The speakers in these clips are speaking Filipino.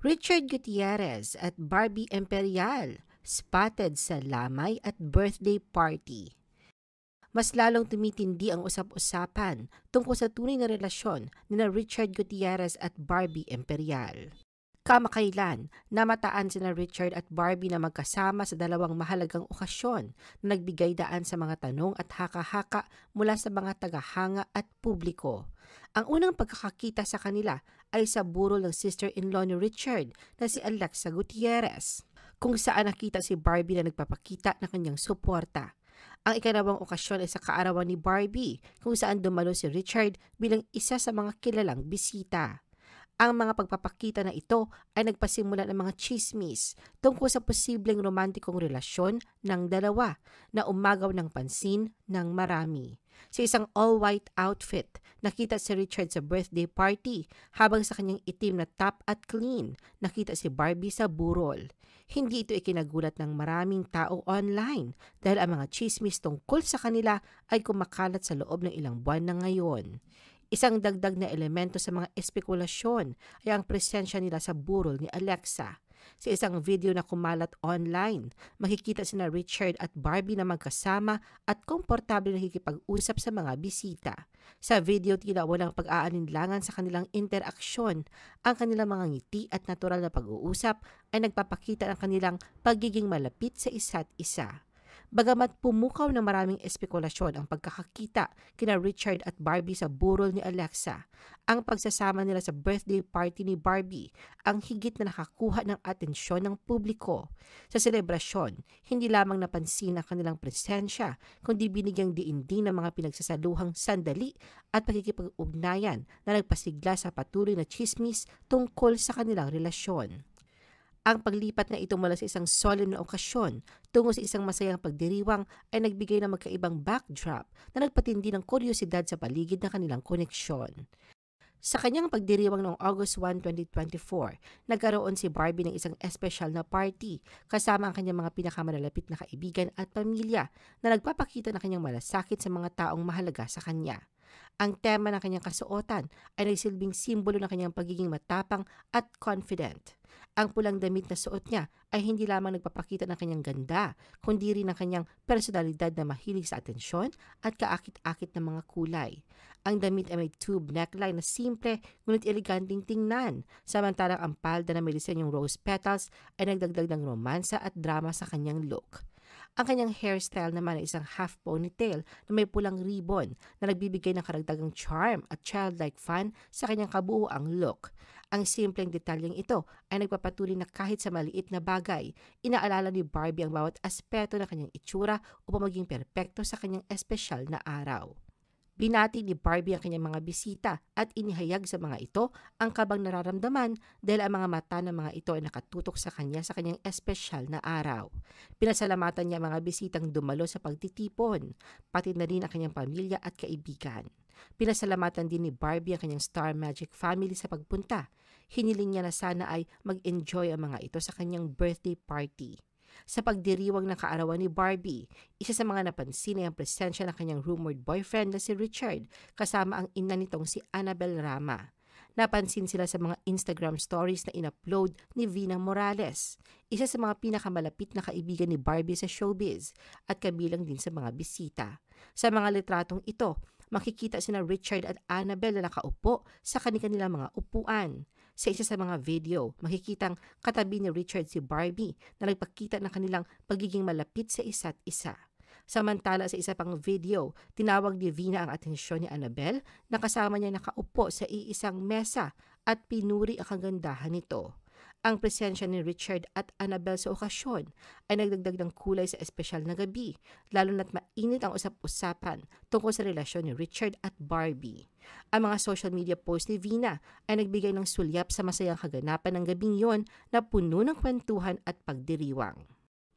Richard Gutierrez at Barbie Imperial spotted sa lamay at birthday party. Mas lalong tumitindi ang usap-usapan tungkol sa tunay na relasyon ni na Richard Gutierrez at Barbie Imperial. Kamakailan, namataan sina Richard at Barbie na magkasama sa dalawang mahalagang okasyon na nagbigay daan sa mga tanong at haka-haka mula sa mga tagahanga at publiko. Ang unang pagkakakita sa kanila ay sa burol ng sister-in-law ni Richard na si Alexa Gutierrez, kung saan nakita si Barbie na nagpapakita ng kanyang suporta. Ang ikalawang okasyon ay sa kaarawan ni Barbie kung saan dumalo si Richard bilang isa sa mga kilalang bisita. Ang mga pagpapakita na ito ay nagpasimula ng mga chismis tungkol sa posibleng romantikong relasyon ng dalawa na umagaw ng pansin ng marami. Sa isang all-white outfit, nakita si Richard sa birthday party habang sa kanyang itim na top at clean, nakita si Barbie sa burol. Hindi ito ikinagulat ng maraming tao online dahil ang mga chismis tungkol sa kanila ay kumakalat sa loob ng ilang buwan na ngayon. Isang dagdag na elemento sa mga espekulasyon ay ang presensya nila sa burol ni Alexa. Sa isang video na kumalat online, makikita sina Richard at Barbie na magkasama at komportable nakikipag-usap sa mga bisita. Sa video, tila walang pag-aalinlangan sa kanilang interaksyon. Ang kanilang mga ngiti at natural na pag-uusap ay nagpapakita ng kanilang pagiging malapit sa isa't isa. Bagamat pumukaw ng maraming espekulasyon ang pagkakakita kina Richard at Barbie sa burol ni Alexa, ang pagsasama nila sa birthday party ni Barbie ang higit na nakakuha ng atensyon ng publiko. Sa selebrasyon, hindi lamang napansin ang kanilang presensya, kundi binigyang diindi ng mga pinagsasaluhang sandali at pakikipag-ugnayan na nagpasigla sa patuloy na chismis tungkol sa kanilang relasyon. Ang paglipat na ito mula sa isang solemn na okasyon tungo sa isang masayang pagdiriwang ay nagbigay ng magkaibang backdrop na nagpatindi ng kuryosidad sa paligid ng kanilang koneksyon. Sa kanyang pagdiriwang noong August 1, 2024, nagkaroon si Barbie ng isang espesyal na party kasama ang kanyang mga pinakamalapit na kaibigan at pamilya na nagpapakita ng kanyang malasakit sa mga taong mahalaga sa kanya. Ang tema ng kanyang kasuotan ay nagsilbing simbolo ng kanyang pagiging matapang at confident. Ang pulang damit na suot niya ay hindi lamang nagpapakita ng kanyang ganda, kundi rin ng kanyang personalidad na mahilig sa atensyon at kaakit-akit ng mga kulay. Ang damit ay may tube neckline na simple ngunit eleganteng tingnan, samantalang ang palda na may disenyong rose petals ay nagdagdag ng romansa at drama sa kanyang look. Ang kanyang hairstyle naman ay isang half ponytail na may pulang ribbon na nagbibigay ng karagdagang charm at childlike fun sa kanyang kabuuang look. Ang simpleng detalyeng ito ay nagpapatuloy na kahit sa maliit na bagay, inaalala ni Barbie ang bawat aspeto ng kanyang itsura upang maging perpekto sa kanyang espesyal na araw. Binati ni Barbie ang kanyang mga bisita at inihayag sa mga ito ang kabang nararamdaman dahil ang mga mata ng mga ito ay nakatutok sa kanya sa kanyang espesyal na araw. Pinasalamatan niya ang mga bisitang dumalo sa pagtitipon, pati na rin ang kanyang pamilya at kaibigan. Pinasalamatan din ni Barbie ang kanyang Star Magic family sa pagpunta. Hiniling niya na sana ay mag-enjoy ang mga ito sa kanyang birthday party. Sa pagdiriwang ng kaarawan ni Barbie, isa sa mga napansin ay ang presensya ng kanyang rumored boyfriend na si Richard kasama ang ina nitong si Annabel Rama. Napansin sila sa mga Instagram stories na inupload ni Vina Morales, isa sa mga pinakamalapit na kaibigan ni Barbie sa showbiz at kabilang din sa mga bisita. Sa mga litratong ito, makikita sina Richard at Annabel na nakaupo sa kanilang mga upuan. Sa isa sa mga video, makikitang katabi ni Richard si Barbie na nagpakita ng kanilang pagiging malapit sa isa't isa. Samantala sa isa pang video, tinawag ni Vina ang atensyon ni Annabel na kasama niya nakaupo sa iisang mesa at pinuri ang kagandahan nito. Ang presensya ni Richard at Annabel sa okasyon ay nagdagdag ng kulay sa espesyal na gabi, lalo na't mainit ang usap-usapan tungkol sa relasyon ni Richard at Barbie. Ang mga social media posts ni Vina ay nagbigay ng sulyap sa masayang kaganapan ng gabing yon na puno ng kwentuhan at pagdiriwang.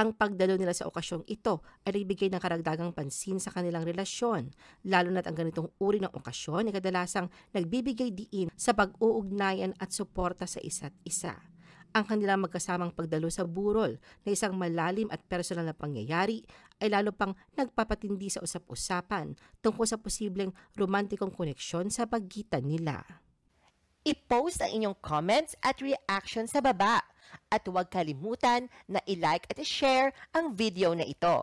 Ang pagdalo nila sa okasyong ito ay nagbigay ng karagdagang pansin sa kanilang relasyon, lalo na't ang ganitong uri ng okasyon ay kadalasang nagbibigay diin sa pag-uugnayan at suporta sa isa't isa. Ang kanilang magkasamang pagdalo sa burol na isang malalim at personal na pangyayari ay lalo pang nagpapatindi sa usap-usapan tungkol sa posibleng romantikong koneksyon sa pagitan nila. I-post ang inyong comments at reaction sa baba at huwag kalimutan na i-like at i-share ang video na ito.